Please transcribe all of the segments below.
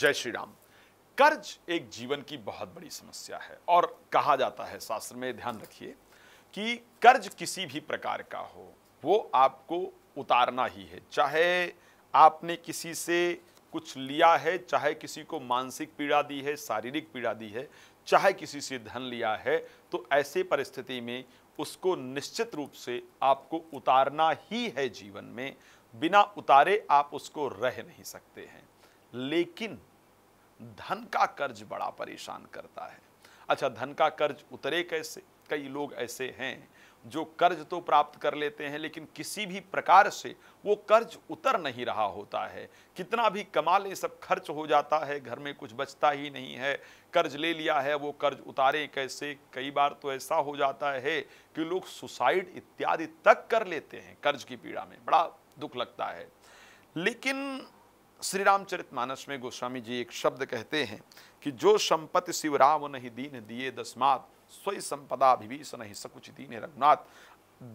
जय श्री राम कर्ज एक जीवन की बहुत बड़ी समस्या है और कहा जाता है शास्त्र में ध्यान रखिए कि कर्ज किसी भी प्रकार का हो वो आपको उतारना ही है चाहे आपने किसी से कुछ लिया है चाहे किसी को मानसिक पीड़ा दी है शारीरिक पीड़ा दी है चाहे किसी से धन लिया है तो ऐसे परिस्थिति में उसको निश्चित रूप से आपको उतारना ही है जीवन में बिना उतारे आप उसको रह नहीं सकते हैं लेकिन धन का कर्ज बड़ा परेशान करता है अच्छा धन का कर्ज उतरे कैसे कई लोग ऐसे हैं जो कर्ज तो प्राप्त कर लेते हैं लेकिन किसी भी प्रकार से वो कर्ज उतर नहीं रहा होता है कितना भी कमा ले सब खर्च हो जाता है घर में कुछ बचता ही नहीं है कर्ज ले लिया है वो कर्ज उतारे कैसे कई बार तो ऐसा हो जाता है कि लोग सुसाइड इत्यादि तक कर लेते हैं कर्ज की पीड़ा में बड़ा दुख लगता है लेकिन श्री रामचरित मानस में गोस्वामी जी एक शब्द कहते हैं कि जो संपत्ति राम नहीं दीन दिए दसमात स्वयं संपदा अभिवीष नहीं सकुच दीन रघुनाथ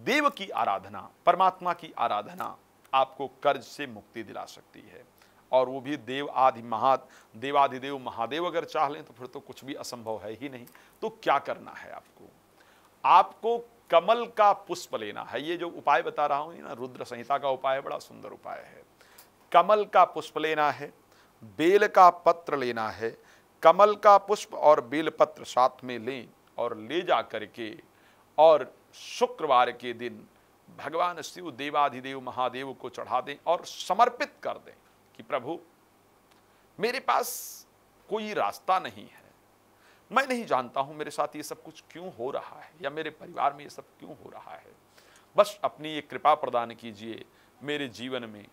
देव की आराधना परमात्मा की आराधना आपको कर्ज से मुक्ति दिला सकती है और वो भी देव आदि महा देवाधिदेव महादेव अगर चाह लें तो फिर तो कुछ भी असंभव है ही नहीं तो क्या करना है आपको आपको कमल का पुष्प लेना है ये जो उपाय बता रहा हूँ ना रुद्र संहिता का उपाय बड़ा सुंदर उपाय है कमल का पुष्प लेना है बेल का पत्र लेना है कमल का पुष्प और बेल पत्र साथ में लें और ले जा करके और शुक्रवार के दिन भगवान शिव देवाधिदेव महादेव को चढ़ा दें और समर्पित कर दें कि प्रभु मेरे पास कोई रास्ता नहीं है मैं नहीं जानता हूं मेरे साथ ये सब कुछ क्यों हो रहा है या मेरे परिवार में ये सब क्यों हो रहा है बस अपनी ये कृपा प्रदान कीजिए मेरे जीवन में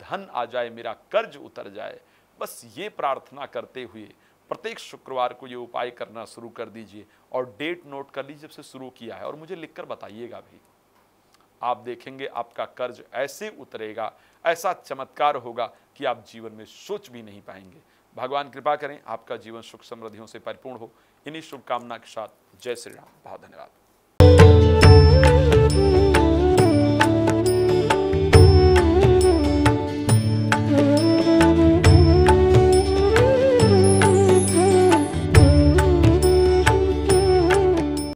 धन आ जाए मेरा कर्ज उतर जाए बस ये प्रार्थना करते हुए प्रत्येक शुक्रवार को ये उपाय करना शुरू कर दीजिए और डेट नोट कर लीजिए जब से शुरू किया है और मुझे लिखकर बताइएगा भी आप देखेंगे आपका कर्ज ऐसे उतरेगा ऐसा चमत्कार होगा कि आप जीवन में सोच भी नहीं पाएंगे भगवान कृपा करें आपका जीवन सुख समृद्धियों से परिपूर्ण हो इन्हीं शुभकामना के साथ जय श्री राम बहुत धन्यवाद